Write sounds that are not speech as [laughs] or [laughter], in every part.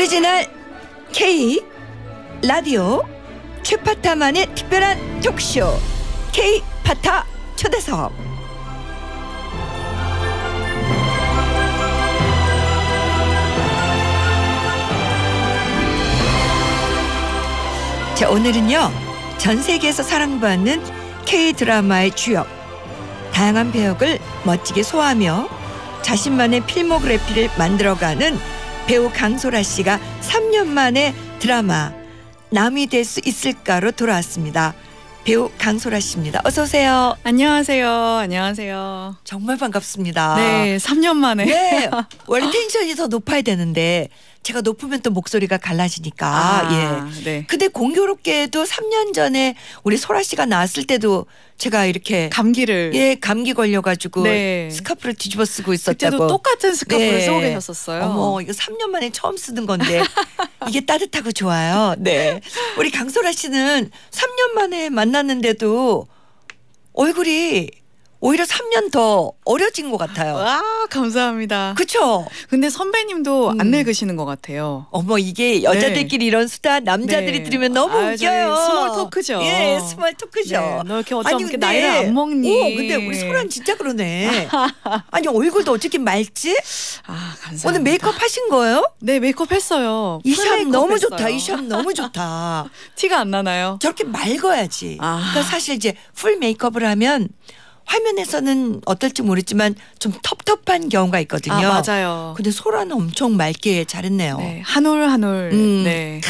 오리지널 K 라디오 최파타만의 특별한 톡쇼 K 파타 초대석 자 오늘은요 전 세계에서 사랑받는 K 드라마의 주역 다양한 배역을 멋지게 소화하며 자신만의 필모그래피를 만들어가는 배우 강소라 씨가 3년 만에 드라마 남이 될 수 있을까로 돌아왔습니다. 배우 강소라 씨입니다. 어서 오세요. 안녕하세요. 안녕하세요. 정말 반갑습니다. 네, 3년 만에. 네, 원래 [laughs] 텐션이 더 높아야 되는데 제가 높으면 또 목소리가 갈라지니까 아, 예. 네. 근데 공교롭게도 3년 전에 우리 소라 씨가 나왔을 때도 제가 이렇게 감기를 예 감기 걸려가지고 네. 스카프를 뒤집어 쓰고 있었다고 그때도 똑같은 스카프를 네. 쓰고 계셨었어요. 어머 이거 3년 만에 처음 쓰는 건데 [laughs] 이게 따뜻하고 좋아요. 네 우리 강소라 씨는 3년 만에 만났는데도 얼굴이 오히려 3년 더 어려진 것 같아요. 아 감사합니다. 그쵸? 근데 선배님도 안 음. 늙으시는 것 같아요. 어머 이게 여자들끼리 네. 이런 수다 남자들이 네. 들으면 너무 아, 웃겨요. 스몰 토크죠. 예, 스몰 네, 토크죠. 너 이렇게 어쩜 이렇게 나이를 안 먹니? 오, 어, 근데 우리 소란 진짜 그러네. [laughs] 아니 얼굴도 어떻게 맑지? 아 감사합니다. 오늘 메이크업 하신 거예요? 네 메이크업 했어요. 이 샵 너무 좋다. 했어요. 이샵 너무 좋다. 티가 안 나나요? 저렇게 맑어야지 아. 그러니까 사실 이제 풀 메이크업을 하면 화면에서는 어떨지 모르지만 좀 텁텁한 경우가 있거든요. 아, 맞아요. 근데 소라는 엄청 맑게 잘했네요. 네, 한올 한올 음. 네.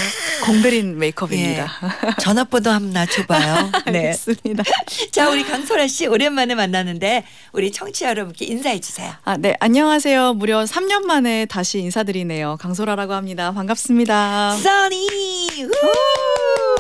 공들인 메이크업입니다. 예. 전화번호 한번 낮춰봐요. [laughs] 네. 알겠습니다. [laughs] 자, 우리 강소라 씨 오랜만에 만나는데 우리 청취자 여러분께 인사해 주세요. 아, 네. 안녕하세요. 무려 3년 만에 다시 인사드리네요. 강소라라고 합니다. 반갑습니다. 써니! 우!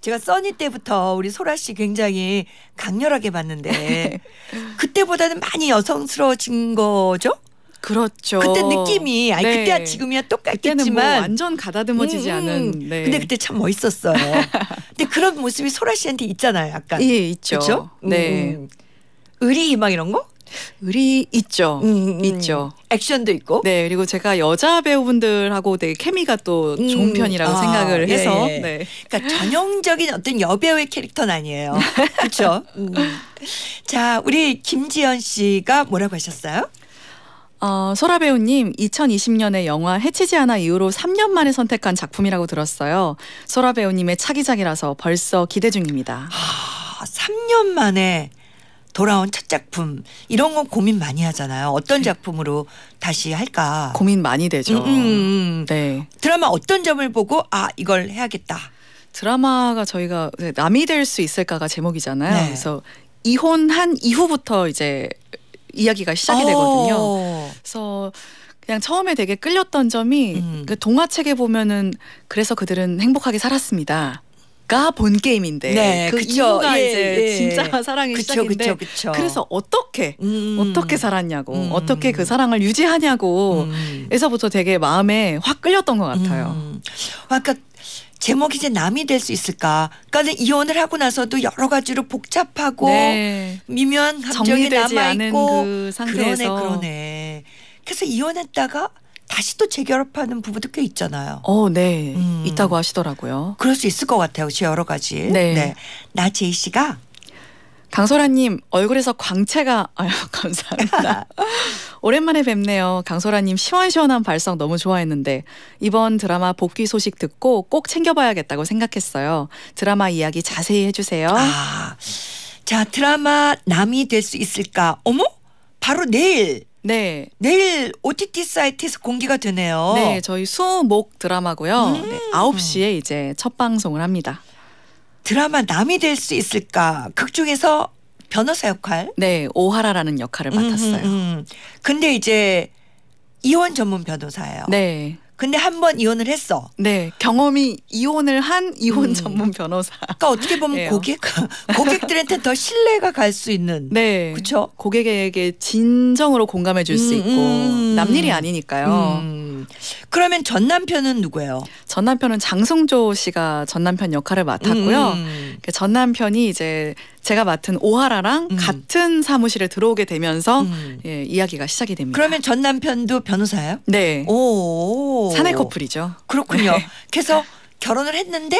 제가 써니 때부터 우리 소라 씨 굉장히 강렬하게 봤는데 [laughs] 그때보다는 많이 여성스러워진 거죠? 그렇죠. 그때 느낌이 아니 네. 그때야 지금이야 뭐 똑같겠지만 뭐 완전 가다듬어지지 음, 음, 음, 않은. 네. 근데 그때 참 멋있었어요. [laughs] 근데 그런 모습이 소라 씨한테 있잖아요, 약간. 예, 있죠. 그렇 네. 음, 음. 의리 막 이런 거? 의리 있죠. 음, 음, 음. 있죠. 액션도 있고. 네, 그리고 제가 여자 배우분들하고 되게 케미가 또 음. 좋은 편이라고 아, 생각을 예, 해서. 예. 네. 그러니까 전형적인 어떤 여배우의 캐릭터는 아니에요. [laughs] 그렇죠? 자, 우리 김지연 씨가 뭐라고 하셨어요? 어, 소라 배우님, 2020년에 영화 해치지 않아 이후로 3년 만에 선택한 작품이라고 들었어요. 소라 배우님의 차기작이라서 벌써 기대 중입니다. 아, 3년 만에 돌아온 첫 작품 이런 건 고민 많이 하잖아요. 어떤 네. 작품으로 다시 할까? 고민 많이 되죠. 음, 음, 음, 네. 드라마 어떤 점을 보고 아 이걸 해야겠다. 드라마가 저희가 남이 될 수 있을까가 제목이잖아요. 네. 그래서 이혼한 이후부터 이제 이야기가 시작이 되거든요. 어. 그래서 그냥 처음에 되게 끌렸던 점이 음. 그 동화책에 보면은 그래서 그들은 행복하게 살았습니다. 가본 게임인데 네, 그 그쵸. 이유가 예, 이제 예. 진짜 사랑의 그쵸, 시작인데 그쵸, 그쵸. 그래서 어떻게 음. 어떻게 살았냐고 음. 어떻게 그 사랑을 유지하냐고 음. 에서부터 되게 마음에 확 끌렸던 것 같아요. 음. 아까 그러니까 제목이 이제 남이 될 수 있을까? 그러니까 이혼을 하고 나서도 여러 가지로 복잡하고 네. 미묘한 감정이 남아 있고 그 그러네 그러네. 그래서 이혼했다가 다시 또 재결합하는 부부도 꽤 있잖아요. 어, 네. 음. 있다고 하시더라고요. 그럴 수 있을 것 같아요. 여러 가지. 네. 네. 나 제이 씨가 강소라님 얼굴에서 광채가 아유 [laughs] 감사합니다. [laughs] 오랜만에 뵙네요. 강소라님 시원시원한 발성 너무 좋아했는데 이번 드라마 복귀 소식 듣고 꼭 챙겨봐야겠다고 생각했어요. 드라마 이야기 자세히 해주세요. 아, 자 드라마 남이 될 수 있을까? 어머 바로 내일 네. 내일 OTT 사이트에서 공개가 되네요. 네, 저희 수목 드라마고요. 음. 네, 9시에 이제 첫 방송을 합니다. 드라마 남이 될 수 있을까? 극 중에서 변호사 역할? 네, 오하라라는 역할을 음, 음, 맡았어요. 음, 음, 근데 이제 이혼 전문 변호사예요. 네. 근데 한 번 이혼을 했어. 네, 경험이 이혼을 한 이혼 음. 전문 변호사. 그러니까 어떻게 보면 [laughs] 고객 [laughs] 고객들한테 더 신뢰가 갈 수 있는. 네, 그렇죠. 고객에게 진정으로 공감해 줄수 음, 있고 음. 남 일이 아니니까요. 음. 그러면 전 남편은 누구예요? 전 남편은 장승조 씨가 전 남편 역할을 맡았고요. 음. 음. 전 남편이 이제 제가 맡은 오하라랑 음. 같은 사무실에 들어오게 되면서 음. 예, 이야기가 시작이 됩니다. 그러면 전 남편도 변호사예요? 네. 오. 사내 커플이죠. 그렇군요. 네. 그래서 결혼을 했는데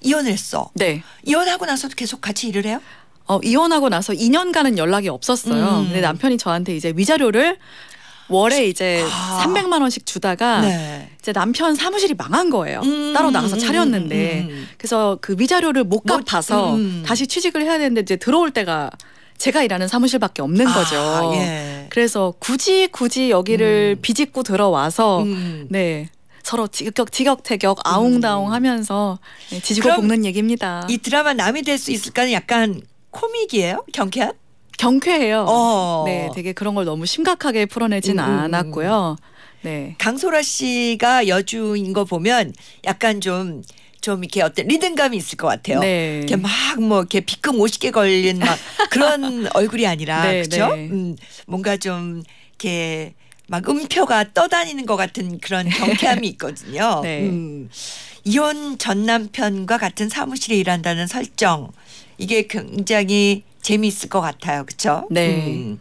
이혼을 했어. 네. 이혼하고 나서도 계속 같이 일을 해요? 어, 이혼하고 나서 2년간은 연락이 없었어요. 음. 근데 남편이 저한테 이제 위자료를 월에 이제 아. 300만 원씩 주다가 네. 이제 남편 사무실이 망한 거예요. 음. 따로 나가서 음, 차렸는데 음, 음. 그래서 그 위자료를 못 갚아서 음, 음. 다시 취직을 해야 되는데 이제 들어올 때가 제가 일하는 사무실밖에 없는 아, 거죠. 예. 그래서 굳이 굳이 여기를 비집고 들어와서 네. 서로 지극 지격태격 아웅다웅하면서 네, 지지고 볶는 얘기입니다. 이 드라마 남이 될 수 있을까는 약간 코믹이에요? 경쾌한? 경쾌해요. 어. 네, 되게 그런 걸 너무 심각하게 풀어내진 음. 음, 음. 않았고요. 네. 강소라 씨가 여주인 거 보면 약간 좀 좀 이렇게 어떤 리듬감이 있을 것 같아요. 네. 이렇게 막 뭐 이렇게 비금 50개 걸린 막 그런 [laughs] 얼굴이 아니라 네, 그렇죠? 네. 음, 뭔가 좀 이렇게 막 음표가 떠다니는 것 같은 그런 네. 경쾌함이 있거든요. [laughs] 네. 음. 이혼 전 남편과 같은 사무실에 일한다는 설정 이게 굉장히 재미있을 것 같아요. 그렇죠? 네. 음.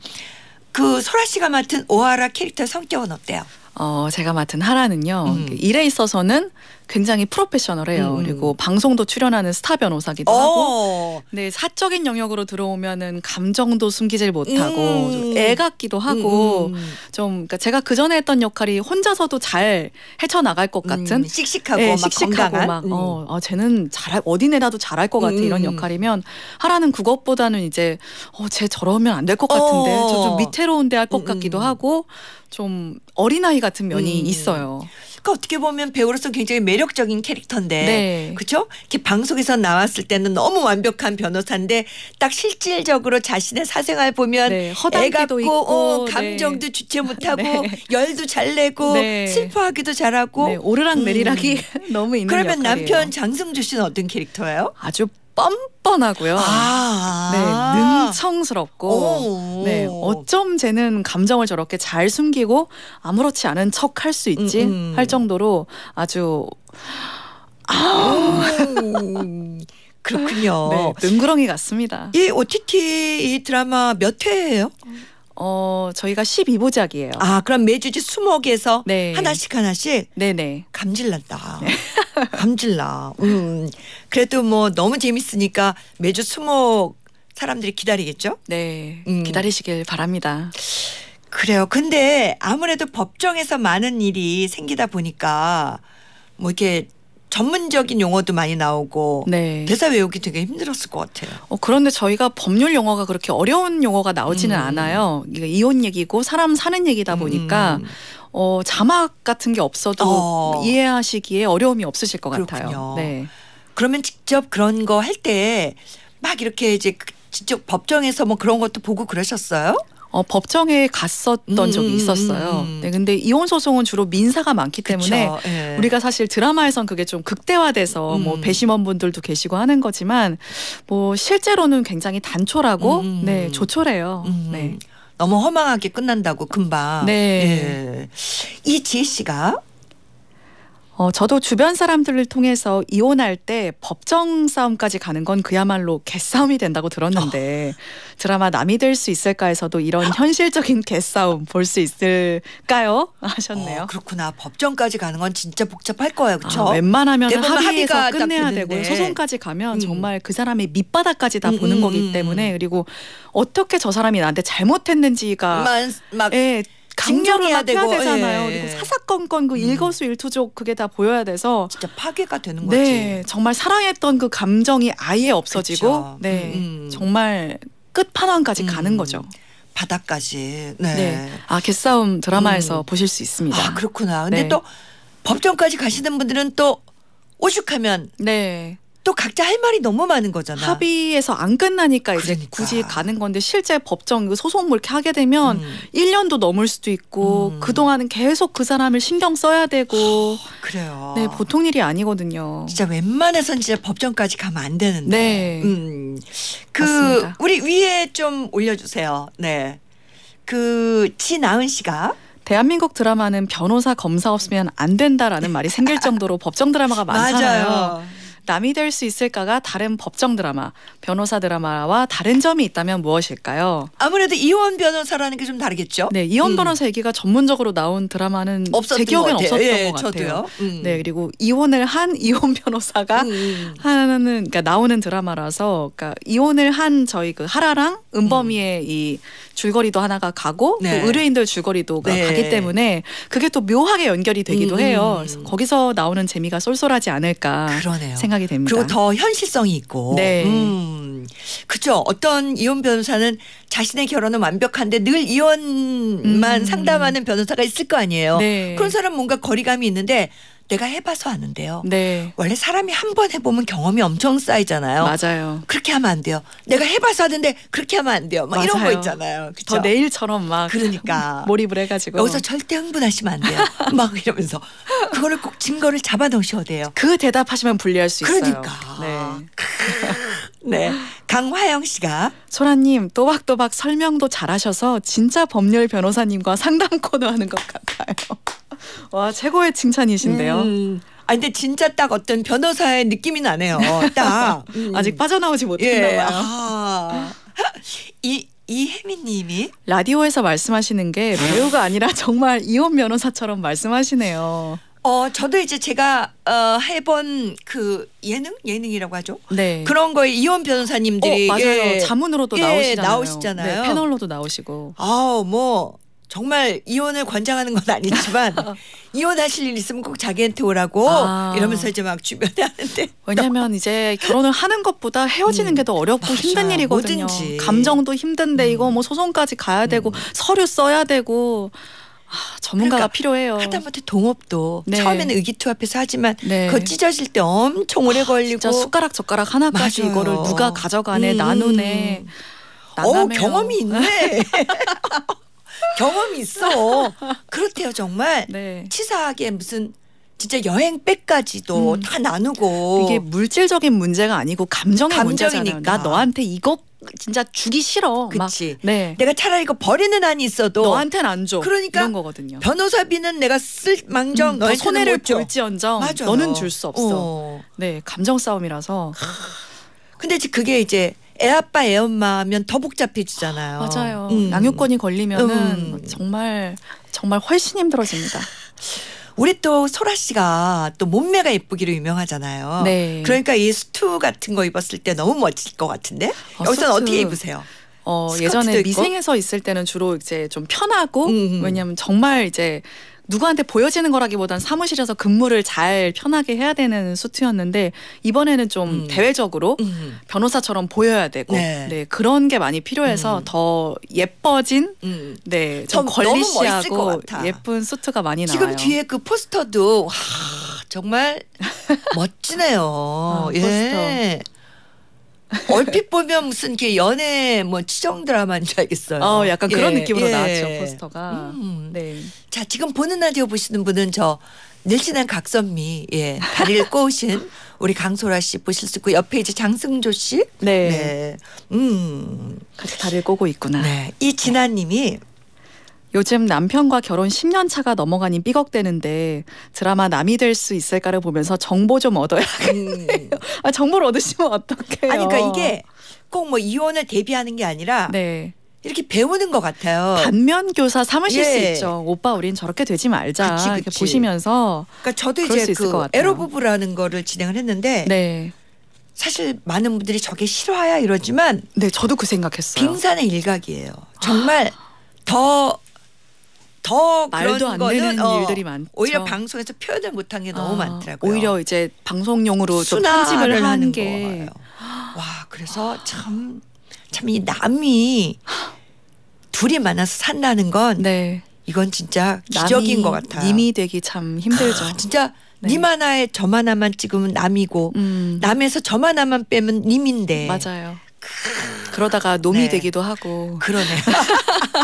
그 소라 씨가 맡은 오하라 캐릭터 성격은 어때요? 어, 제가 맡은 하라는요. 음. 그 일에 있어서는 굉장히 프로페셔널해요. 음, 음. 그리고 방송도 출연하는 스타 변호사기도 오. 어. 하고, 네 사적인 영역으로 들어오면은 감정도 숨기질 못하고 음. 애 같기도 하고 음, 음. 좀 그러니까 제가 그 전에 했던 역할이 혼자서도 잘 헤쳐나갈 것 같은 음, 씩씩하고 네, 막 씩씩하고 건강한? 막 어, 아, 쟤는 잘할 어디 내라도 잘할 것 같아 이런 역할이면 하라는 그것보다는 이제 어, 쟤 저러면 안 될 것 같은데 저좀 어. 위태로운데 할 것 같기도 하고 좀 어린아이 같은 면이 있어요. 그러니까 어떻게 보면 배우로서 굉장히 매력적인 캐릭터인데 네. 그렇죠? 이렇게 방송에서 나왔을 때는 너무 완벽한 변호사인데 딱 실질적으로 자신의 사생활 보면 네. 애갑고 있고, 어, 네. 감정도 네. 주체 못하고 [laughs] 네. 열도 잘 내고 네. 슬퍼하기도 잘하고 오르락 내리락이 음. [laughs] 너무 있는 그러면 역할이에요. 남편 장승주 씨는 어떤 캐릭터예요? 아주 뻔뻔하고요. 아~ 네, 능청스럽고, 네, 어쩜 쟤는 감정을 저렇게 잘 숨기고 아무렇지 않은 척 할 수 있지 음, 음. 할 정도로 아주 아. [laughs] 그렇군요. 네, 능구렁이 같습니다. 이 OTT 이 드라마 몇 회예요? 어, 저희가 12보작이에요. 아, 그럼 매주지 20개에서 네. 하나씩 하나씩? 네네. 감질난다. 네. [laughs] 감질나. 음. 그래도 뭐 너무 재밌으니까 매주 수목 사람들이 기다리겠죠? 네. 음. 기다리시길 바랍니다. 그래요. 근데 아무래도 법정에서 많은 일이 생기다 보니까 뭐 이렇게 전문적인 용어도 많이 나오고 네. 대사 외우기 되게 힘들었을 것 같아요. 어, 그런데 저희가 법률 용어가 그렇게 어려운 용어가 나오지는 음. 않아요. 이혼 얘기고 사람 사는 얘기다 음. 보니까 음. 어, 자막 같은 게 없어도 어. 이해하시기에 어려움이 없으실 것 그렇군요. 같아요. 네. 그러면 직접 그런 거 할 때 막 이렇게 이제 그 직접 법정에서 뭐 그런 것도 보고 그러셨어요? 어, 법정에 갔었던 음, 적이 음, 음, 있었어요. 음, 음, 네, 근데 이혼 소송은 주로 민사가 많기 때문에 그쵸, 예. 우리가 사실 드라마에선 그게 좀 극대화돼서 음. 뭐 배심원 분들도 계시고 하는 거지만 뭐 실제로는 굉장히 단촐하고 네 조촐해요. 네. 너무 허망하게 끝난다고 금방. 네. 예. 이 지혜 씨가 어, 저도 주변 사람들을 통해서 이혼할 때 법정 싸움까지 가는 건 그야말로 개싸움이 된다고 들었는데 [laughs] 드라마 남이 될 수 있을까에서도 이런 현실적인 개싸움 볼 수 있을까요? 하셨네요. 어, 그렇구나. 법정까지 가는 건 진짜 복잡할 거예요. 그렇죠? 아, 웬만하면 합의가 끝내야 되고 소송까지 가면 음. 정말 그 사람의 밑바닥까지 다 음, 보는 음, 거기 음. 때문에 그리고 어떻게 저 사람이 나한테 잘못했는지가 만, 막 예, 강렬해야 되고 예. 그리고 사사건건 그 음. 일거수일투족 그게 다 보여야 돼서 진짜 파괴가 되는 네, 거지. 정말 사랑했던 그 감정이 아예 없어지고 그쵸. 네 음, 음. 정말 끝판왕까지 음. 가는 거죠. 바닥까지. 네. 네. 아, 개싸움 드라마에서 음. 보실 수 있습니다. 아, 그렇구나. 근데 네. 또 법정까지 가시는 분들은 또 오죽하면 네. 또 각자 할 말이 너무 많은 거잖아. 합의에서안 끝나니까 그러니까. 이제 굳이 가는 건데 실제 법정 그 소송 뭐 이렇게 하게 되면 음. 1년도 넘을 수도 있고 음. 그동안은 계속 그 사람을 신경 써야 되고 [sighs] 그래요. 네, 보통 일이 아니거든요. 진짜 웬만해선 진짜 법정까지 가면 안 되는데. 네. 음. 그 맞습니다. 우리 위에 좀 올려 주세요. 네. 그 지나은 씨가 대한민국 드라마는 변호사 검사 없으면 안 된다라는 말이 생길 정도로 [laughs] 법정 드라마가 많잖아요. 맞아요. 남이 될 수 있을까가 다른 법정 드라마, 변호사 드라마와 다른 점이 있다면 무엇일까요? 아무래도 이혼 변호사라는 게 좀 다르겠죠. 네, 이혼 음. 변호사 얘기가 전문적으로 나온 드라마는 제 기억엔 없었던 예, 것 같아요. 음. 네, 그리고 이혼을 한 [laughs] 이혼 변호사가 음. 음. 하는 그러니까 나오는 드라마라서 그러니까 이혼을 한 저희 그 하라랑 은범이의 음. 이 줄거리도 하나가 가고 네. 또 의뢰인들 줄거리도가 네. 가기 때문에 그게 또 묘하게 연결이 되기도 음. 음 해요. 음. 그래서 거기서 나오는 재미가 쏠쏠하지 않을까 그러네요. 생각이 됩니다. 그리고 더 현실성이 있고. 네. 음. 그죠. 어떤 이혼 변호사는 자신의 결혼은 완벽한데 늘 이혼만 음. 상담하는 변호사가 있을 거 아니에요. 네. 그런 사람 뭔가 거리감이 있는데 내가 해봐서 아는데요. 네. 원래 사람이 한 번 해보면 경험이 엄청 쌓이잖아요. 맞아요. 그렇게 하면 안 돼요. 내가 해봐서 아는데 그렇게 하면 안 돼요. 막 맞아요. 이런 거 있잖아요. 그쵸? 더 내일처럼 막 그러니까 [laughs] 몰입을 해가지고 여기서 절대 흥분하시면 안 돼요. [laughs] 막 이러면서 그거를 꼭 증거를 잡아놓으셔야 돼요. 그 대답하시면 불리할 수 그러니까. 있어요. 그러니까. 네. 네. 아. 강화영 씨가 소라님 또박또박 설명도 잘하셔서 진짜 법률 변호사님과 상담 코너 하는 것 같아요. [laughs] 와 최고의 칭찬이신데요. 음. 아 근데 진짜 딱 어떤 변호사의 느낌이 나네요. 딱 [laughs] 음. 아직 빠져나오지 못했나 예. 봐요. 아. 이 이혜민님이 라디오에서 말씀하시는 게 네. 배우가 아니라 정말 이혼 변호사처럼 말씀하시네요. 어 저도 이제 제가 어 해본 그 예능 예능이라고 하죠. 네. 그런 거에 이혼 변호사님들이 어, 맞아요. 예, 자문으로도 예, 나오시잖아요. 나오시잖아요. 네, 패널로도 나오시고. 아뭐 정말 이혼을 권장하는 건 아니지만 [laughs] 이혼하실 일 있으면 꼭 자기한테 오라고 아. 이러면서 이제 막 주변에 하는데 왜냐면 이제 결혼을 하는 것보다 헤어지는 음. 게더 어렵고 맞아. 힘든 일이거든요. 뭐든지. 감정도 힘든데 음. 이거 뭐 음. 소송까지 가야 되고 음. 서류 써야 되고 아, 전문가가 그러니까 필요해요. 하다못해 동업도 네. 처음에는 의기투합해서 하지만 네. 그거 찢어질 때 엄청 오래 아, 걸리고 숟가락 젓가락 하나까지 맞아요. 이거를 누가 가져가네 음. 나누네. 어 경험이 있네. [laughs] 경험이 있어. 그렇대요 정말. 네. 치사하게 무슨 진짜 여행 백까지도 음. 다 나누고 이게 물질적인 문제가 아니고 감정의 감정이니까 문제잖아. 나 너한테 이거 진짜 주기 싫어. 그치. 막, 네. 내가 차라리 이거 버리는 한이 있어도 너한테안 줘. 그러니까 이런 거거든요. 변호사비는 내가 쓸 망정 음, 손해를 볼지언정 맞아. 너는 줄 수 없어. 어. 네, 감정 싸움이라서. 근데 그게 이제 애 아빠 애 엄마 면더 복잡해지잖아요. 맞아요. 음. 양육권이 걸리면은 음. 정말 정말 훨씬 힘들어집니다. [laughs] 우리 또 소라 씨가 또 몸매가 예쁘기로 유명하잖아요. 네. 그러니까 이 수트 같은 거 입었을 때 너무 멋질 것 같은데 어, 여기서는 수트. 어떻게 입으세요? 어, 예전에 미생에서 있을 때는 주로 이제 좀 편하고 음음. 음. 왜냐면 정말 이제 누구한테 보여지는 거라기보단 사무실에서 근무를 잘 편하게 해야 되는 수트였는데 이번에는 좀 음. 대외적으로 음. 음. 변호사처럼 보여야 되고 네. 네. 그런 게 많이 필요해서 음. 더 예뻐진 음. 네좀 걸리시하고 예쁜 수트가 많이 나와요. 지금 뒤에 그 포스터도 와, 정말 [laughs] 멋지네요. 아, 포스터. 예. 얼핏 보면 무슨 게 연애 뭐 치정 드라마인 줄 알겠어요. 어, 약간 그런 예, 느낌으로 예. 나왔죠 포스터가. 음. 네. 자 지금 보는 라디오 보시는 분은 저 늘씬한 각선미, 예, 다리를 [laughs] 꼬으신 우리 강소라 씨 보실 수 있고 옆에 이제 장승조 씨, 네, 네. 음, 같이 다리를 꼬고 있구나. 네. 이 진아님이 요즘 남편과 결혼 10년 차가 넘어가니 삐걱대는데 드라마 남이 될 수 있을까를 보면서 정보 좀 얻어야겠네요. [laughs] 음. 아, 정보를 얻으시면 어떡해요. 아니 그러니까 이게 꼭 뭐 이혼을 대비하는 게 아니라 네. 이렇게 배우는 것 같아요. 반면 교사 삼으실 예. 수 있죠. 오빠 우린 저렇게 되지 말자. 그치, 그치. 이렇게 보시면서 그러니까 저도 이제 그 에러부부라는 거를 진행을 했는데 네. 사실 많은 분들이 저게 싫어야 하 이러지만 네 저도 그 생각했어요. 빙산의 일각이에요. 정말 더더 말도 안 되는 어, 일들이 많죠. 오히려 방송에서 표현을 못한 게 너무 아, 많더라고요. 오히려 이제 방송용으로 좀 편집을 하는 게. 거예요. 와 그래서 참 참 이 남이 둘이 많아서 산다는 건 네. 이건 진짜 기적인 것 같아요. 님이 되기 참 힘들죠. 아, 진짜 네. 님 하나에 점 하나만 찍으면 남이고 음. 남에서 점 하나만 빼면 님인데. 맞아요. 크... 그러다가 놈이 네. 되기도 하고. 그러네. [laughs]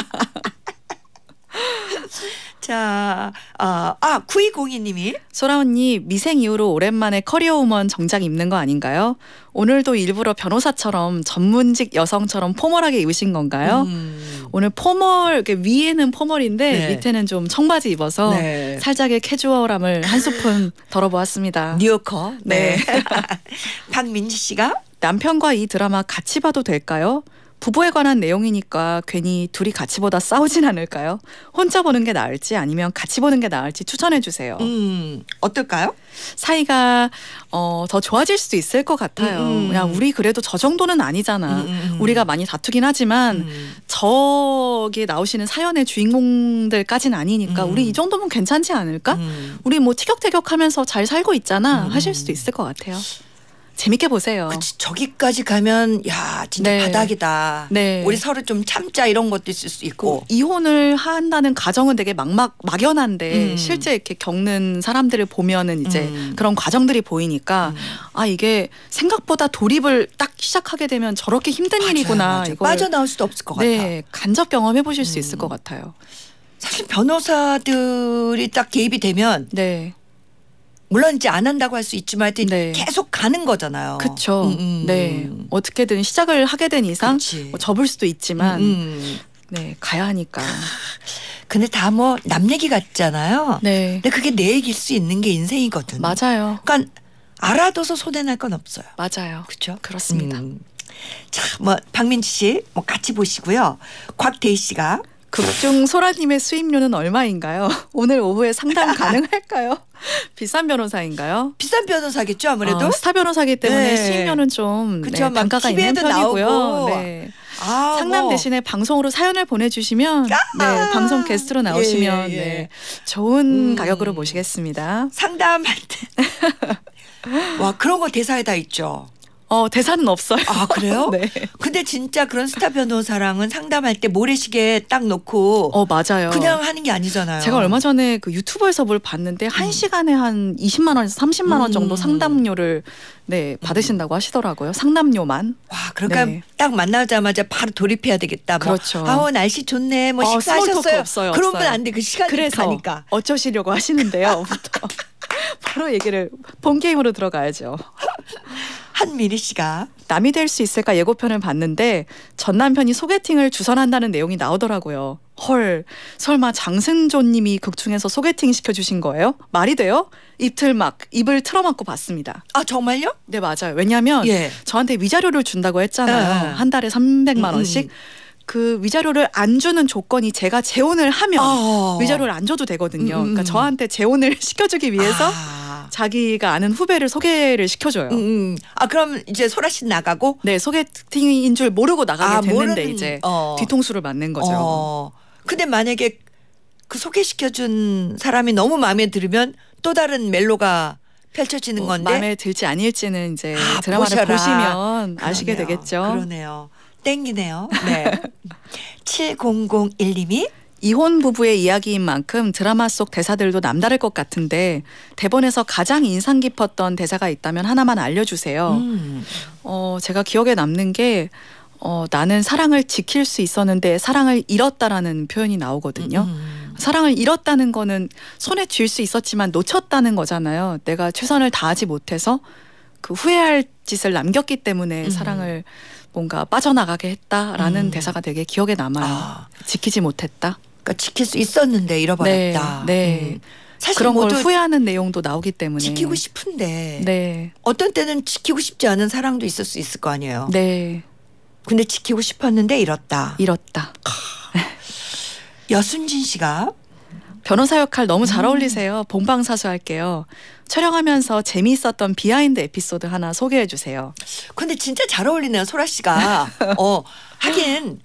[laughs] 자, 어, 아, 아 9202님이 소라 언니 미생 이후로 오랜만에 커리어우먼 정장 입는 거 아닌가요? 오늘도 일부러 변호사처럼 전문직 여성처럼 포멀하게 입으신 건가요? 음. 오늘 포멀 위에는 포멀인데 네. 밑에는 좀 청바지 입어서 네. 살짝의 캐주얼함을 한 스푼 [laughs] 덜어보았습니다. 뉴커. 네. 네. [laughs] 박민지 씨가 남편과 이 드라마 같이 봐도 될까요? 부부에 관한 내용이니까 괜히 둘이 같이 보다 싸우진 않을까요? 혼자 보는 게 나을지 아니면 같이 보는 게 나을지 추천해 주세요. 음, 어떨까요? 사이가 어, 더 좋아질 수도 있을 것 같아요. 음. 음. 그냥 우리 그래도 저 정도는 아니잖아. 음, 음, 음. 우리가 많이 다투긴 하지만 음. 저기 나오시는 사연의 주인공들까지는 아니니까 우리 이 정도면 괜찮지 않을까? 우리 뭐 티격태격하면서 잘 살고 있잖아 하실 수도 있을 것 같아요. 재밌게 보세요. 그치, 저기까지 가면 야 진짜 네. 바닥이다. 네. 우리 서로 좀 참자 이런 것도 있을 수 있고 그 이혼을 한다는 가정은 되게 막막 막연한데 음. 실제 이렇게 겪는 사람들을 보면은 이제 음. 그런 과정들이 보이니까 음. 아 이게 생각보다 돌입을 딱 시작하게 되면 저렇게 힘든 맞아요, 일이구나. 맞아 빠져나올 수도 없을 것 같아. 네, 간접 경험해 보실 수 있을 음. 것 같아요. 사실 변호사들이 딱 개입이 되면 네. 물론 이제 안 한다고 할 수 있지만 하여튼 네. 계속 가는 거잖아요. 그렇죠. 음. 네. 음. 어떻게든 시작을 하게 된 이상 뭐 접을 수도 있지만 음. 음. 네, 가야 하니까. 근데 다 뭐 남 얘기 같잖아요. 네. 근데 그게 내 얘기일 수 있는 게 인생이거든. 맞아요. 그러니까 알아둬서 손해날 건 없어요. 맞아요. 그렇죠. 그렇습니다. 음. 자, 뭐 박민지 씨, 뭐 같이 보시고요. 곽대희 씨가 극중 소라님의 수입료는 얼마인가요? [laughs] 오늘 오후에 상담 [laughs] 가능할까요? [laughs] 비싼 변호사인가요? 비싼 변호사겠죠 아무래도 어, 스타 변호사기 때문에 네. 수익료는 좀 네, 그쵸, 네, 단가가 있는 편이고요. 나오고. 네. 아, 상담 뭐. 대신에 방송으로 사연을 보내주시면 네, 아. 방송 게스트로 예, 나오시면 예, 예. 네, 좋은 음. 가격으로 모시겠습니다. 상담할 때. [laughs] 와 그런 거 대사에 다 있죠. 어 대사는 없어요. 아 그래요? [laughs] 네. 근데 진짜 그런 스타 변호사랑은 상담할 때 모래시계 딱 놓고 어 맞아요. 그냥 하는 게 아니잖아요. 제가 얼마 전에 그 유튜브에서 뭘 봤는데 한 음. 시간에 한 20만 원에서 30만 원 정도 음. 상담료를 네 받으신다고 하시더라고요. 상담료만. 와 그러니까 네. 딱 만나자마자 바로 돌입해야 되겠다. 뭐. 그렇죠. 아우 어, 날씨 좋네. 뭐 어, 식사하셨어요? 없어요, 그런면안 돼. 그 시간이 그래서 가니까. 어쩌시려고 하시는데요. [laughs] 바로 얘기를 본 게임으로 들어가야죠. [laughs] 한미리 씨가 남이 될 수 있을까 예고편을 봤는데 전 남편이 소개팅을 주선한다는 내용이 나오더라고요. 헐, 설마 장승조님이 극중에서 소개팅 시켜주신 거예요? 말이 돼요? 입틀 막 입을 틀어막고 봤습니다. 아 정말요? 네 맞아요. 왜냐하면 예. 저한테 위자료를 준다고 했잖아요. 아. 한 달에 300만 음, 음, 음. 원씩. 음. 그 위자료를 안 주는 조건이 제가 재혼을 하면 어. 위자료를 안 줘도 되거든요. 음. 그러니까 저한테 재혼을 [laughs] 시켜주기 위해서 아. 자기가 아는 후배를 소개를 시켜줘요. 음, 음. 아 그럼 이제 소라 씨 나가고 네 소개팅인 줄 모르고 나가게 아, 됐는데 모르는, 이제 어. 뒤통수를 맞는 거죠. 어. 근데 만약에 그 소개시켜준 사람이 너무 마음에 들으면 또 다른 멜로가 펼쳐지는 어, 건데 마음에 들지 아닐지는 이제 아, 드라마를 보셔라. 보시면 그러네요. 아시게 되겠죠. 그러네요. 땡기네요. [laughs] 네. 7001님이 이혼 부부의 이야기인 만큼 드라마 속 대사들도 남다를 것 같은데 대본에서 가장 인상 깊었던 대사가 있다면 하나만 알려주세요. 음. 어, 제가 기억에 남는 게 어, 나는 사랑을 지킬 수 있었는데 사랑을 잃었다라는 표현이 나오거든요. 음. 음. 사랑을 잃었다는 거는 손에 쥘 수 있었지만 놓쳤다는 거잖아요. 내가 최선을 다하지 못해서 그 후회할 짓을 남겼기 때문에 음. 사랑을 뭔가 빠져나가게 했다라는 음. 대사가 되게 기억에 남아요. 아. 지키지 못했다. 그러니까 지킬 수 있었는데 잃어버렸다. 네. 네. 음. 사실 그런 걸 후회하는 내용도 나오기 때문에 지키고 싶은데 네. 어떤 때는 지키고 싶지 않은 사랑도 있을 수 있을 거 아니에요. 네. 근데 지키고 싶었는데 잃었다. 잃었다. 여순진 씨가 변호사 역할 너무 잘 어울리세요. 음. 본방사수 할게요. 촬영하면서 재미있었던 비하인드 에피소드 하나 소개해 주세요. 근데 진짜 잘 어울리네요, 소라 씨가. [laughs] 어, 하긴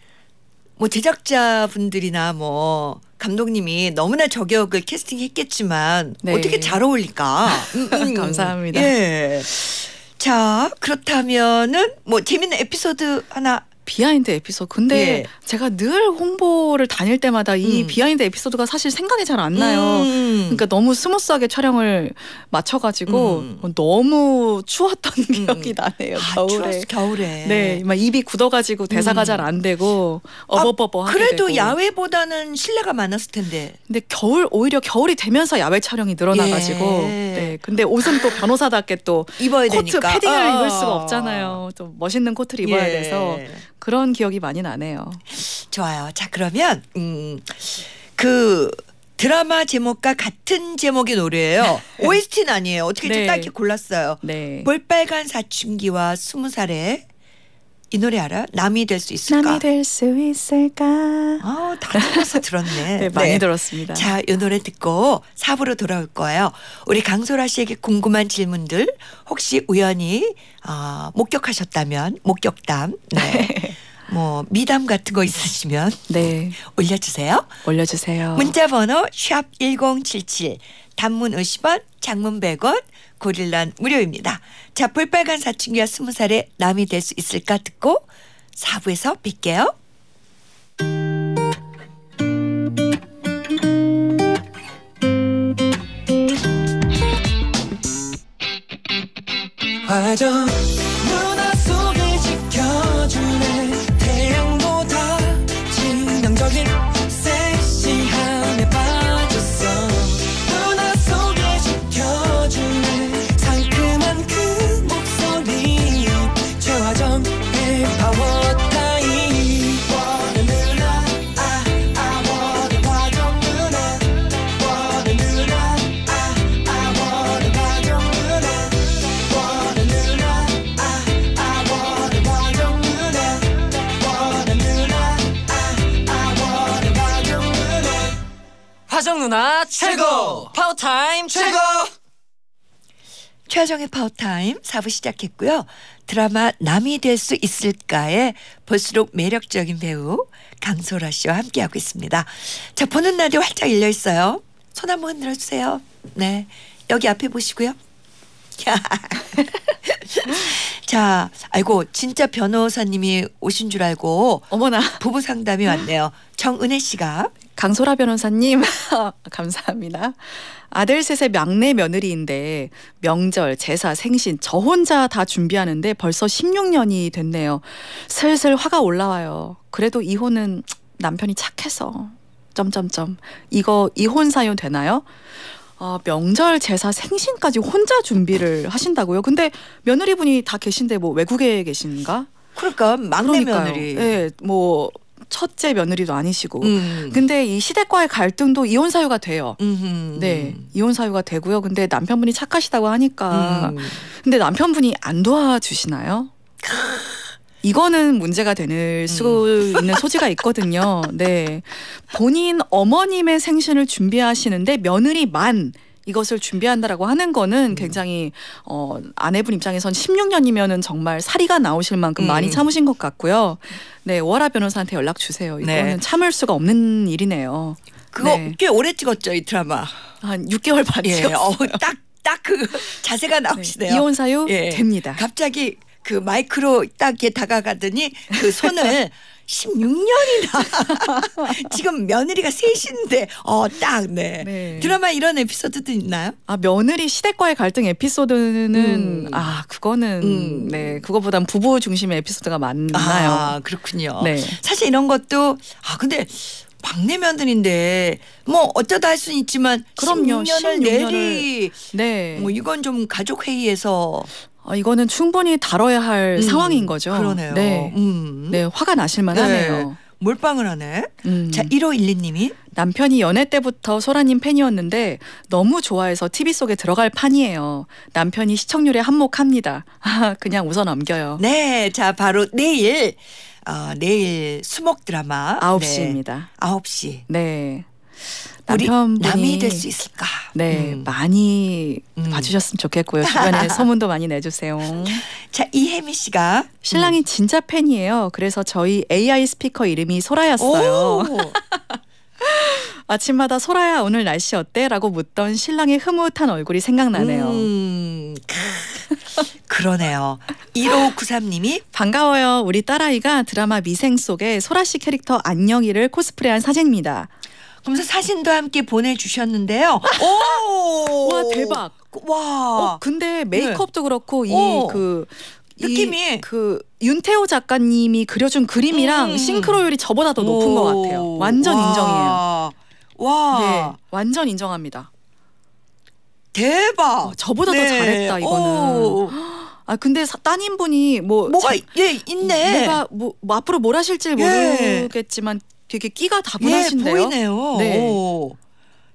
뭐 제작자분들이나 뭐 감독님이 너무나 저격을 캐스팅했겠지만 네. 어떻게 잘 어울릴까? 음, 음. [laughs] 감사합니다. 예. 자 그렇다면은 뭐 재밌는 에피소드 하나 비하인드 에피소드. 근데 예. 제가 늘 홍보를 다닐 때마다 이 음. 비하인드 에피소드가 사실 생각이 잘 안 나요. 음. 그러니까 너무 스무스하게 촬영을 마쳐가지고 음. 어, 너무 추웠던 음. 기억이 나네요. 아, 겨울에. 추웠어, 겨울에. 네, 막 입이 굳어가지고 대사가 음. 잘안 되고 아, 어버버버. 아, 그래도 되고. 야외보다는 실내가 많았을 텐데. 근데 겨울 오히려 겨울이 되면서 야외 촬영이 늘어나가지고. 예. 네. 근데 옷은 또 변호사답게 또 입어야 코트 되니까. 패딩을 어. 입을 수가 없잖아요. 좀 멋있는 코트를 입어야 예. 돼서 그런 기억이 많이 나네요. 좋아요. 자 그러면 음, 그 드라마 제목과 같은 제목의 노래예요. [laughs] OST는 아니에요. 어떻게 네. 딱히 골랐어요. 네. 볼빨간 사춘기와 스무 살의 이 노래 알아? 남이 될 수 있을까? 남이 될 수 있을까? 아, 다 찾아서 들었네. [laughs] 네, 네, 많이 네. 들었습니다. 자, 이 노래 듣고 4부로 돌아올 거예요. 우리 강소라 씨에게 궁금한 질문들 혹시 우연히 어, 목격하셨다면 목격담. 네. 네. [laughs] 뭐 미담 같은 거 있으시면 네. [laughs] 올려주세요. 올려주세요. 문자 번호 샵1077 단문 50원 장문 100원 고릴란 무료입니다. 자, 볼빨간 사춘기와 스무 살에 남이 될 수 있을까 듣고 4부에서 뵐게요. 화정 파워타임 최고! 최정의 파워타임 4부 시작했고요. 드라마 남이 될 수 있을까에 볼수록 매력적인 배우 강소라 씨와 함께하고 있습니다. 자, 보는 날이 활짝 열려 있어요. 손 한번 흔들어 주세요. 네. 여기 앞에 보시고요. [laughs] 자, 아이고 진짜 변호사님이 오신 줄 알고 어머나 부부 상담이 왔네요. 정은혜 씨가 강소라 변호사님 [laughs] 감사합니다. 아들 셋의 막내 며느리인데 명절, 제사, 생신 저 혼자 다 준비하는데 벌써 16년이 됐네요. 슬슬 화가 올라와요. 그래도 이혼은 남편이 착해서 점점점 이거 이혼 사유 되나요? 어, 명절 제사 생신까지 혼자 준비를 하신다고요? 근데 며느리분이 다 계신데 뭐 외국에 계신가? 그러니까 막내 그러니까요. 며느리. 예, 네, 뭐 첫째 며느리도 아니시고. 음. 근데 이 시댁과의 갈등도 이혼 사유가 돼요. 음흠. 네, 이혼 사유가 되고요. 근데 남편분이 착하시다고 하니까. 음. 근데 남편분이 안 도와주시나요? 이거는 문제가 되는 음. 수 음. 있는 소지가 있거든요. 네. 본인 어머님의 생신을 준비하시는데 며느리만 이것을 준비한다라고 하는 거는 음. 굉장히 어, 아내분 입장에선 16년이면은 정말 사리가 나오실 만큼 음. 많이 참으신 것 같고요. 네, 오하라 변호사한테 연락 주세요. 네. 이거는 네. 참을 수가 없는 일이네요. 그거 네. 꽤 오래 찍었죠 이 드라마. 한 6개월 반 예. 찍었어요. 딱딱 그 [laughs] 자세가 네, 나오시네요. 네. 이혼 사유 예. 됩니다. 갑자기 그 마이크로 딱 이렇게 다가가더니 그 손을 [laughs] 16년이나 [laughs] 지금 며느리가 셋인데 어딱 네. 네. 드라마 이런 에피소드도 있나요? 아 며느리 시댁과의 갈등 에피소드는 음. 아 그거는 음. 네 그거보단 부부 중심의 에피소드가 많나요? 아 그렇군요. 네. 사실 이런 것도 아 근데 막내 며느리인데 뭐 어쩌다 할 수는 있지만 그럼요. 16년을, 16년을 내리 네. 뭐 이건 좀 가족 회의에서 어, 이거는 충분히 다뤄야 할 음, 상황인 거죠. 그러네요. 네, 음. 네 화가 나실만 하네요. 네. 몰빵을 하네. 음. 자, 1512님이 남편이 연애 때부터 소라님 팬이었는데 너무 좋아해서 TV 속에 들어갈 판이에요. 남편이 시청률에 한몫합니다. [laughs] 그냥 웃어 넘겨요. 네, 자 바로 내일 어, 내일 수목 드라마 9시입니다. 네. 9시. 네. 남편분 남이 될 수 있을까? 네, 음. 많이 음. 봐주셨으면 좋겠고요. [laughs] 주변에 소문도 많이 내주세요. 자, 이혜미 씨가 신랑이 음. 진짜 팬이에요. 그래서 저희 AI 스피커 이름이 소라였어요. [laughs] 아침마다 소라야 오늘 날씨 어때?라고 묻던 신랑의 흐뭇한 얼굴이 생각나네요. 음, 그러네요. 1593님이 반가워요. 우리 딸아이가 드라마 미생 속에 소라 씨 캐릭터 안녕이를 코스프레한 사진입니다. 하면 사진도 함께 보내주셨는데요. 오! [laughs] 와 대박. 와. 어, 근데 네. 메이크업도 네. 그렇고 이그 느낌이 그 윤태호 작가님이 그려준 그림이랑 음. 싱크로율이 저보다 더 높은 것 같아요. 완전 와. 인정이에요. 와. 네, 완전 인정합니다. 대박. 어, 저보다 네. 더 잘했다 이거는. 오. 아 근데 따님분이 뭐 뭐가 자, 예 있네. 내가 뭐, 뭐 앞으로 뭘 하실지 예. 모르겠지만 예. 되게 끼가 다분하신데요. 예, 보이네요. 네. 오.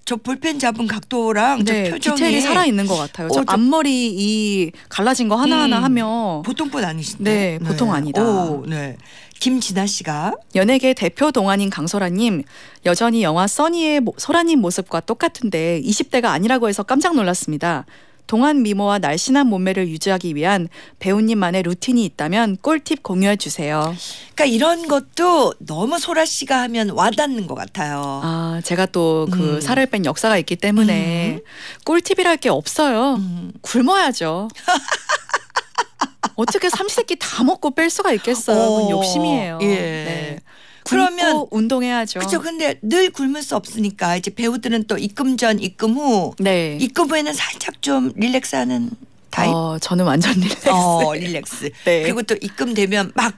저 볼펜 잡은 각도랑 네, 저 표정이 디테일이 살아 있는 것 같아요. 저, 어, 저 앞머리 이 갈라진 거 하나 하나 음, 하며 보통 분 아니신데 네, 보통 네. 아니다. 오, 네. 김진아 씨가 연예계 대표 동안인 강소라님 여전히 영화 써니의 소라님 모습과 똑같은데 20대가 아니라고 해서 깜짝 놀랐습니다. 동안 미모와 날씬한 몸매를 유지하기 위한 배우님만의 루틴이 있다면 꿀팁 공유해 주세요. 그러니까 이런 것도 너무 소라 씨가 하면 와닿는 것 같아요. 아, 제가 또그 음. 살을 뺀 역사가 있기 때문에 음. 꿀팁이랄 게 없어요. 음. 굶어야죠. [laughs] 어떻게 삼시세끼 다 먹고 뺄 수가 있겠어요? 어, 욕심이에요. 예. 네. 그러면 운동해야죠. 그렇죠. 근데 늘 굶을 수 없으니까 이제 배우들은 또 입금 전, 입금 후, 네. 입금 후에는 살짝 좀 릴렉스하는 타입. 어, 저는 완전 릴렉스. 어, 릴렉스. [laughs] 네. 그리고 또 입금되면 막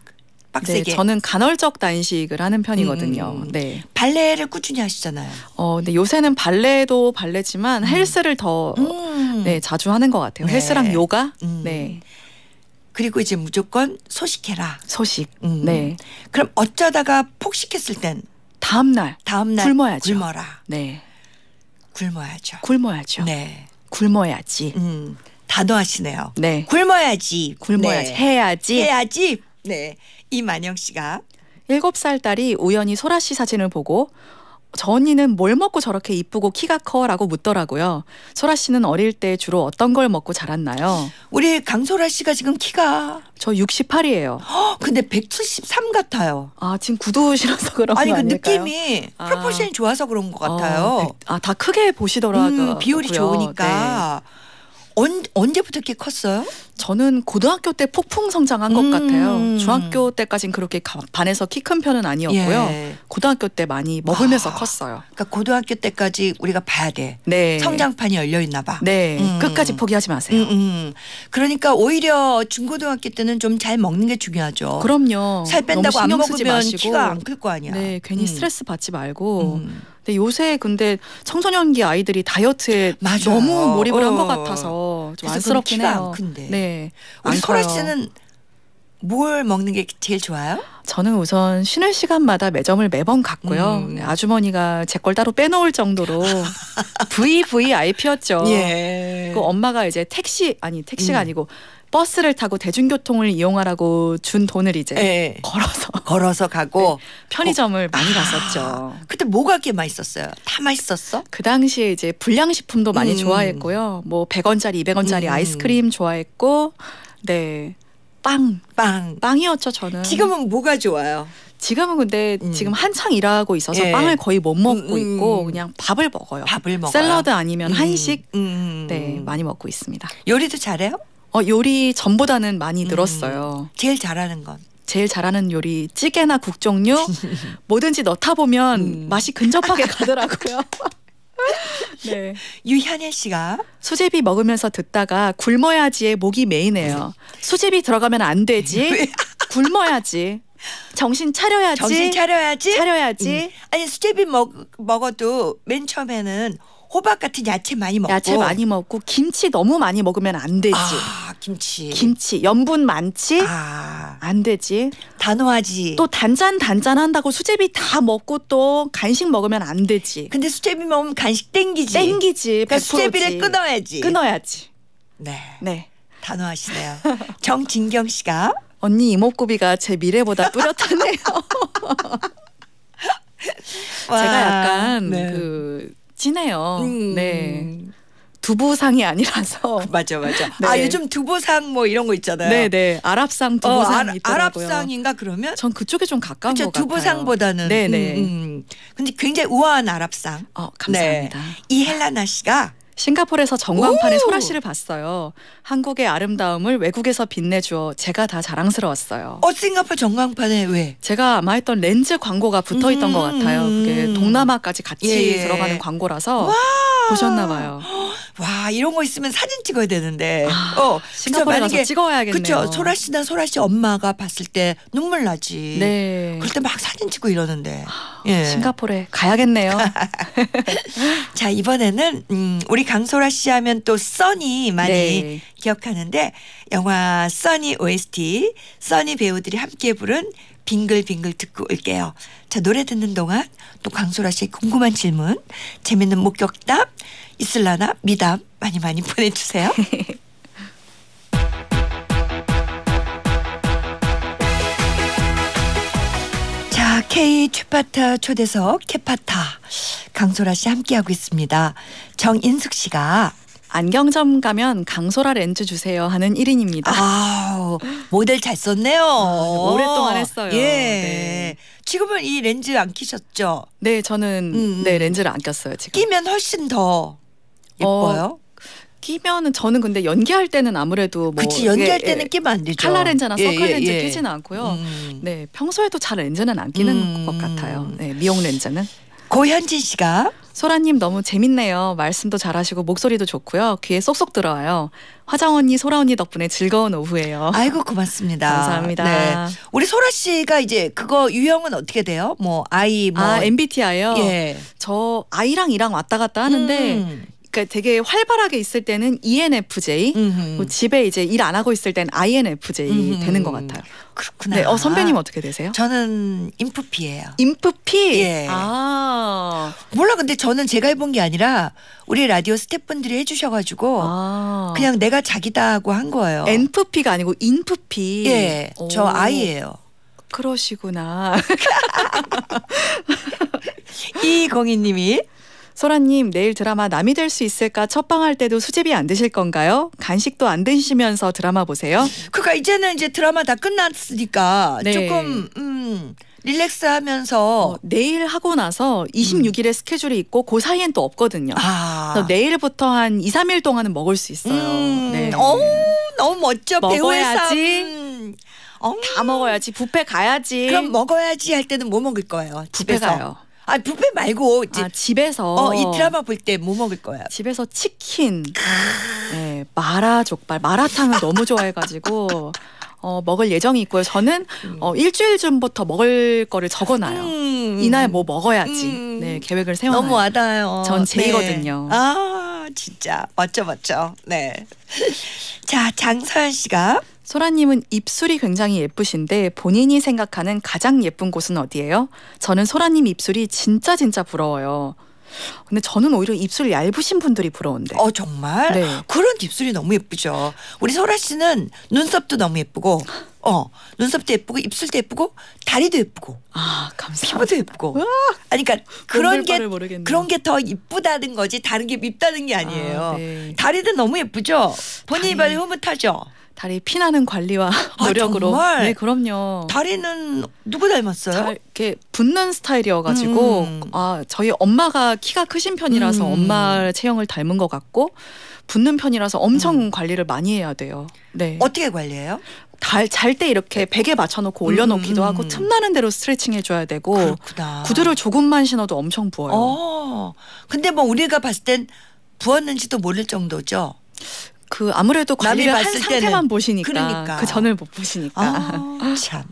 빡세게. 네, 저는 간헐적 단식을 하는 편이거든요. 음, 음. 네. 발레를 꾸준히 하시잖아요. 어, 근데 요새는 발레도 발레지만 음. 헬스를 더 음. 네, 자주 하는 것 같아요. 네. 헬스랑 요가. 음. 네. 그리고 이제 무조건 소식해라. 소식. 음. 네. 그럼 어쩌다가 폭식했을 땐 다음 날 다음 날 굶어야죠. 굶어라. 네. 굶어야죠. 굶어야죠. 네. 굶어야지. 음. 단호하시네요. 네. 굶어야지. 굶어야지. 네. 해야지. 해야지. 네. 이만영 씨가 7살 딸이 우연히 소라 씨 사진을 보고 전이는뭘 먹고 저렇게 이쁘고 키가 커라고 묻더라고요. 소라 씨는 어릴 때 주로 어떤 걸 먹고 자랐나요? 우리 강소라 씨가 지금 키가 저 68이에요. 허, [gasps] 근데 173 같아요. 아 지금 구두 신어서 그런 거 아니 그 아닐까요? 느낌이 아. 프로포션이 좋아서 그런 것 어, 같아요. 어, 아다 크게 보시더라고요. 음, 비율이 좋으니까. 네. 언, 언제부터 이렇게 컸어요? 저는 고등학교 때 폭풍 성장한 것 음. 같아요. 중학교 때까진 그렇게 반에서 키 큰 편은 아니었고요. 예. 고등학교 때 많이 먹으면서 아, 컸어요. 그러니까 고등학교 때까지 우리가 봐야 돼. 네. 성장판이 열려 있나 봐. 네. 음. 끝까지 포기하지 마세요. 음, 음. 그러니까 오히려 중고등학교 때는 좀 잘 먹는 게 중요하죠. 그럼요. 살 뺀다고 안 먹으면 키가 안 클 거 아니야. 네, 괜히 음. 스트레스 받지 말고 근데 요새 근데 청소년기 아이들이 다이어트에 맞아요. 너무 몰입을 어. 한것 같아서 좀 안쓰럽긴 해요. 근데 네. 우리 소라 씨는 뭘 먹는 게 제일 좋아요? 저는 우선 쉬는 시간마다 매점을 매번 갔고요. 음. 네, 아주머니가 제 걸 따로 빼놓을 정도로 [laughs] VVIP였죠. 예. 그 엄마가 이제 택시 아니 택시가 음. 아니고 버스를 타고 대중교통을 이용하라고 준 돈을 이제 네. 걸어서 [laughs] 걸어서 가고 네. 편의점을 어. 많이 아. 갔었죠. 그때 뭐가 꽤 맛있었어요? 다 맛있었어? 그 당시에 이제 불량식품도 많이 음. 좋아했고요. 뭐 100원짜리, 200원짜리 음. 아이스크림 좋아했고, 네. 빵. 빵. 빵이었죠, 저는. 지금은 뭐가 좋아요? 지금은 근데 음. 지금 한창 일하고 있어서 예. 빵을 거의 못 먹고 음, 음. 있고 그냥 밥을 먹어요. 밥을 먹어요. 샐러드 아니면 음. 한식 음, 음. 네, 많이 먹고 있습니다. 요리도 잘해요? 어, 요리 전보다는 많이 늘었어요. 음, 제일 잘하는 건? 제일 잘하는 요리 찌개나 국 종류 [laughs] 뭐든지 넣다 보면 음. 맛이 근접하게 [laughs] 가더라고요. [laughs] 네. 유현혜 씨가 수제비 먹으면서 듣다가 굶어야지에 목이 메이네요. 수제비 들어가면 안 되지. 굶어야지. 정신 차려야지. 정신 차려야지. 차려야지. 음. 아니 수제비 먹 먹어도 맨 처음에는 호박 같은 야채 많이 먹고 야채 많이 먹고 김치 너무 많이 먹으면 안 되지. 아, 김치. 김치 염분 많지? 아. 안 되지. 단호하지. 또 단짠 단짠 한다고 수제비 다 먹고 또 간식 먹으면 안 되지. 근데 수제비 먹으면 간식 땡기지. 땡기지. 그러니까 수제비를 끊어야지. 끊어야지. 네. 네. 단호하시네요. [laughs] 정진경 씨가 언니 이목구비가 제 미래보다 뚜렷하네요. [laughs] 제가 약간 네. 그 진해요. 네. 음. 네. 두부상이 아니라서 [laughs] 그 맞아 맞아 아, 네. 아 요즘 두부상 뭐 이런 거 있잖아요 네네 네. 아랍상 두부상 어, 아, 랍상인가 그러면 전 그쪽에 좀 가까운 그쵸, 것 두부상보다는 네네 네. 음, 음. 근데 굉장히 우아한 아랍상 어 감사합니다 네. 이헬라나 씨가 싱가포르에서 전광판에 소라 씨를 봤어요. 한국의 아름다움을 외국에서 빛내주어 제가 다 자랑스러웠어요. 어, 싱가포르 전광판에 왜? 제가 아마 했던 렌즈 광고가 붙어 있던 음것 같아요. 그게 음. 동남아까지 같이 예. 예. 들어가는 광고라서 보셨나 봐요. 와 이런 거 있으면 사진 찍어야 되는데. 아, 어, 싱가포르 가서 찍어야겠네요. 그렇죠. 소라 씨나 소라 씨 엄마가 봤을 때 눈물 나지. 네. 그럴 때 막 사진 찍고 이러는데. 아, 예. 싱가포르에 가야겠네요. [laughs] 자 이번에는 음, 우리 강소라 씨 하면 또 써니 많이 네. 기억하는데 영화 써니 OST 써니 배우들이 함께 부른 빙글빙글 듣고 올게요. 자, 노래 듣는 동안 또 강소라 씨의 궁금한 질문, 재밌는 목격담, 있을라나 미담 많이 많이 [laughs] 보내주세요. 자, K 최파타 초대석 캐파타 강소라 씨 함께하고 있습니다. 정인숙 씨가 안경점 가면 강소라 렌즈 주세요 하는 1인입니다. 아, 모델 잘 썼네요. 아, 오랫동안 했어요. 예. 네. 지금은 이 렌즈 안 끼셨죠? 네, 저는 음. 음. 네 렌즈를 안 꼈어요. 지금 끼면 훨씬 더 어, 예뻐요? 어, 끼면은 저는 근데 연기할 때는 아무래도 뭐 그치 연기할 예, 때는 예, 끼면 안 되죠. 칼라 렌즈나 서클 예, 예 렌즈 예. 끼지는 않고요. 음. 네 평소에도 잘 렌즈는 안 끼는 음. 것 같아요. 네, 미용 렌즈는. 고현진 씨가 소라님 너무 재밌네요. 말씀도 잘하시고 목소리도 좋고요. 귀에 쏙쏙 들어와요. 화장 언니, 소라 언니 덕분에 즐거운 오후예요. 아이고 고맙습니다. 감사합니다. 네. 우리 소라 씨가 이제 그거 유형은 어떻게 돼요? 뭐 아이 뭐 아, MBTI요? 예. 저 I랑 이랑 왔다 갔다 하는데 음. 그러니까 되게 활발하게 있을 때는 ENFJ, 뭐 집에 이제 일 안 하고 있을 땐 INFJ 음흠. 되는 것 같아요. 그렇구나. 네, 어, 선배님 어떻게 되세요? 저는 인프피예요. 인프피. 예. 아. 몰라 근데 저는 제가 해본 게 아니라 우리 라디오 스태프분들이 해주셔가지고 아. 그냥 내가 자기다 하고 한 거예요. 엔프피가 아니고 인프피. 예. 오. 저 아이예요. 그러시구나. [laughs] 이공희님이 설아님 내일 드라마 남이 될 수 있을까 첫방할 때도 수제비 안 드실 건가요? 간식도 안 드시면서 드라마 보세요. 그니까 이제는 이제 드라마 다 끝났으니까 네. 조금 음. 릴렉스 하면서 어, 내일 하고 나서 26일에 음. 스케줄이 있고 그 사이엔 또 없거든요. 아. 내일부터 한 2, 3일 동안은 먹을 수 있어요. 음. 네. 오, 너무 멋져. 먹어야지. 배우의 삶. 다 먹어야지. 부페 가야지. 그럼 먹어야지 할 때는 뭐 먹을 거예요? 집에서. 가요. 아 뷔페 말고 아, 집에서 어, 이 드라마 볼 때 뭐 먹을 거야? 집에서 치킨, 네, 마라 족발, 마라탕을 너무 좋아해가지고 어, 먹을 예정이 있고요. 저는 어, 음. 일주일 전부터 먹을 거를 적어놔요. 음. 이날 뭐 먹어야지. 음. 네 계획을 세워놔 너무 와닿아요. 전 네. 제이거든요. 네. 아 진짜 멋져 멋져. 네. 자 장서연 씨가 소라님은 입술이 굉장히 예쁘신데 본인이 생각하는 가장 예쁜 곳은 어디예요? 저는 소라님 입술이 진짜 진짜 부러워요. 근데 저는 오히려 입술 얇으신 분들이 부러운데. 어 정말? 네. 그런 입술이 너무 예쁘죠. 우리 소라 씨는 눈썹도 너무 예쁘고, 어 눈썹도 예쁘고 입술도 예쁘고 다리도 예쁘고. 아 감사합니다. 피부도 예쁘고. 아 그러니까 그런 게 그런 게 더예쁘다는 거지 다른 게 밉다는 게 아니에요. 아, 네. 다리도 너무 예쁘죠. 본인 이리 입안이 흐뭇하죠. 다리 피나는 관리와 아, [laughs] 노력으로 아, 네 그럼요 다리는 누구 닮았어요? 잘 이렇게 붙는 스타일이어가지고 음. 아 저희 엄마가 키가 크신 편이라서 음. 엄마 체형을 닮은 것 같고 붙는 편이라서 엄청 음. 관리를 많이 해야 돼요. 네 어떻게 관리해요? 잘 때 이렇게 베개 맞춰놓고 올려놓기도 음. 하고 틈나는 대로 스트레칭 해줘야 되고 그렇구나. 구두를 조금만 신어도 엄청 부어요. 어. 근데 뭐 우리가 봤을 땐 부었는지도 모를 정도죠. 그 아무래도 관리를 한 상태만 때는. 보시니까 그러니까. 그 전을 못 보시니까 아, 참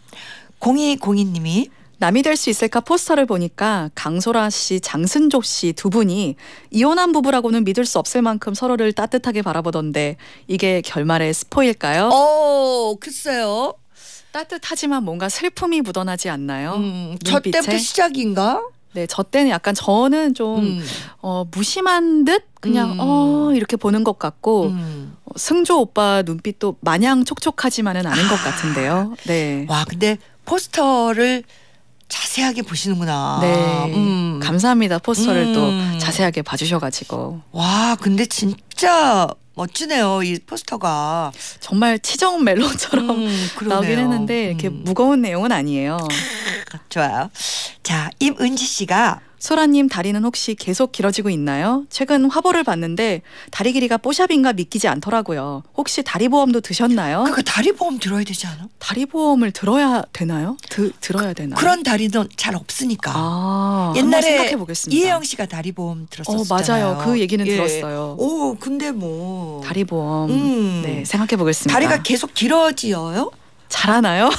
공이 공이님이 남이 될 수 있을까 포스터를 보니까 강소라 씨, 장순조 씨두 분이 이혼한 부부라고는 믿을 수 없을 만큼 서로를 따뜻하게 바라보던데 이게 결말의 스포일까요? 어, 글쎄요. 따뜻하지만 뭔가 슬픔이 묻어나지 않나요? 음, 저 때부터 시작인가? 네, 저 때는 약간 저는 좀 음. 어, 무심한 듯 그냥 음. 어 이렇게 보는 것 같고 음. 어, 승조 오빠 눈빛도 마냥 촉촉하지만은 않은 아. 것 같은데요. 네. 와, 근데 포스터를 자세하게 보시는구나. 네. 음. 감사합니다. 포스터를 음. 또 자세하게 봐주셔가지고. 와, 근데 진짜 멋지네요. 이 포스터가. 정말 치정 멜론처럼 음, 나오긴 했는데 이렇게 음. 무거운 내용은 아니에요. [laughs] 좋아요. 자, 임은지 씨가 소라님 다리는 혹시 계속 길어지고 있나요? 최근 화보를 봤는데 다리 길이가 뽀샵인가 믿기지 않더라고요. 혹시 다리 보험도 드셨나요? 그거 다리 보험 들어야 되지 않아? 다리 보험을 들어야 되나요? 드, 들어야 그 되나 그런 다리는 잘 없으니까. 아, 옛날에 생각해 보겠습니다. 이혜영 씨가 다리 보험 들었었잖아요. 어, 맞아요. 그 얘기는 예. 들었어요. 오, 근데 뭐 다리 보험. 음. 네, 생각해 보겠습니다. 다리가 계속 길어지어요? 잘하나요?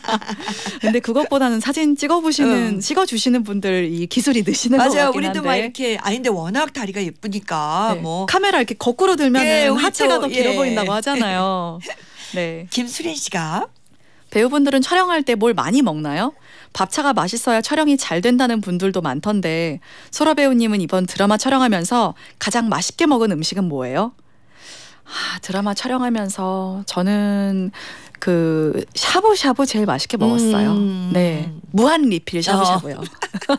[laughs] 근데 그것보다는 사진 찍어보시는 응. 찍어주시는 분들 이 기술이 느시는 맞아요. 것 같긴 한데 우리도 막 이렇게 아닌데 워낙 다리가 예쁘니까 네. 뭐 카메라 이렇게 거꾸로 들면 예, 하체가 더 길어 예. 보인다고 하잖아요. [laughs] 네. 김수린 씨가 배우분들은 촬영할 때 뭘 많이 먹나요? 밥차가 맛있어야 촬영이 잘 된다는 분들도 많던데 소라 배우님은 이번 드라마 촬영하면서 가장 맛있게 먹은 음식은 뭐예요? 아, 드라마 촬영하면서 저는 그 샤브샤브 제일 맛있게 먹었어요. 음. 네. 무한 리필 어. 샤브샤브요. 어. [laughs]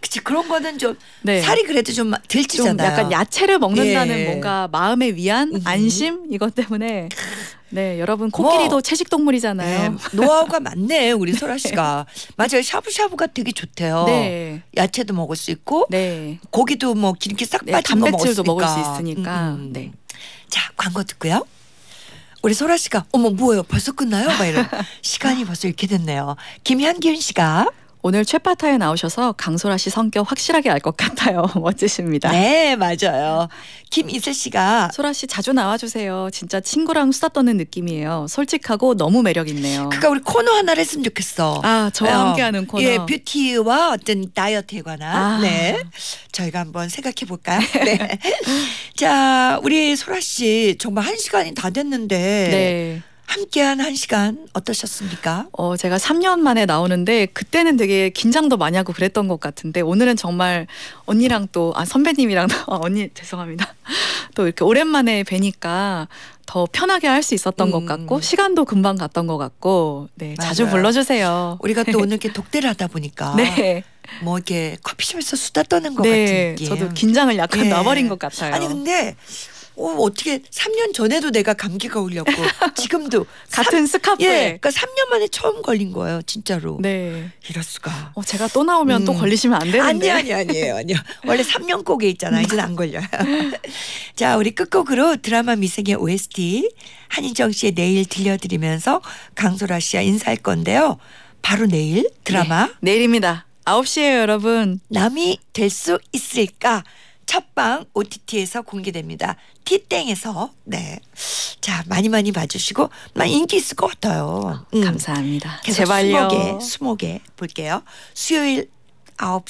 그치 그런 거는 좀 네. 살이 그래도 좀 들지잖아요. 좀 약간 야채를 먹는다는 예. 뭔가 마음의 위안, 안심 이것 때문에 네, 여러분 코끼리도 어. 채식 동물이잖아요. 네, 노하우가 [laughs] 많네 우리 소라 씨가. 네. 맞아요. 샤브샤브가 되게 좋대요. 네. 야채도 먹을 수 있고 네. 고기도 뭐 기름기 싹 네, 빠진 네, 거 먹을 먹을 수 있으니까. 음, 음, 음. 네. 자, 광고 듣고요. 우리 소라 씨가 어머 뭐예요 벌써 끝나요? 막 이런 시간이 벌써 이렇게 됐네요. 김현균 씨가 오늘 최파타에 나오셔서 강소라 씨 성격 확실하게 알 것 같아요. [laughs] 멋지십니다. 네, 맞아요. 김이슬 씨가 소라 씨 자주 나와주세요. 진짜 친구랑 수다 떠는 느낌이에요. 솔직하고 너무 매력 있네요. 그니까 우리 코너 하나를 했으면 좋겠어. 아, 저와 어, 함께하는 코너. 예, 뷰티와 어떤 다이어트에 관한. 아. 네, 저희가 한번 생각해 볼까요? [laughs] 네. 자, 우리 소라 씨 정말 한 시간이 다 됐는데. 네. 함께한 한 시간 어떠셨습니까? 어, 제가 3년 만에 나오는데 그때는 되게 긴장도 많이 하고 그랬던 것 같은데 오늘은 정말 언니랑 또아 선배님이랑 아, 언니 죄송합니다. [laughs] 또 이렇게 오랜만에 뵈니까 더 편하게 할 수 있었던 음. 것 같고 시간도 금방 갔던 것 같고 네 맞아요. 자주 불러주세요. 우리가 또 [laughs] 오늘 이렇게 독대를 하다 보니까 네. 뭐 이렇게 커피숍에서 수다 떠는 것 네, 같은 느낌. 저도 긴장을 약간 네. 놔버린 것 같아요. 아니 근데 어, 어떻게 3년 전에도 내가 감기가 올렸고 [laughs] 지금도 같은 스카프에 예, 그러니까 3년 만에 처음 걸린 거예요, 진짜로. 네. 이럴 수가. 어, 제가 또 나오면 음. 또 걸리시면 안 되는데. 아니 아니 아니에요. 아니요. 원래 3년 꼭에 있잖아. 이젠 안 걸려요. [laughs] 자, 우리 끝곡으로 드라마 미생의 OST 한인정 씨의 내일 들려드리면서 강소라 씨와 인사할 건데요. 바로 내일 드라마 네, 내일입니다. 9시에 여러분. 남이 될 수 있을까? 첫방 OTT에서 공개됩니다. 티땡에서 네. 자 많이 많이 봐주시고 많 인기 있을 것 같아요. 아, 음. 감사합니다. 제발요. 20개, 20개 볼게요. 수요일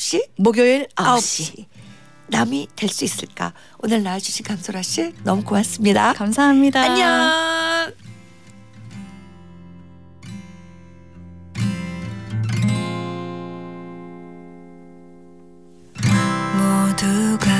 9시, 목요일 9시. 남이 될 수 있을까? 오늘 나와주신 감소라 씨 너무 고맙습니다. 감사합니다. 안녕. 모가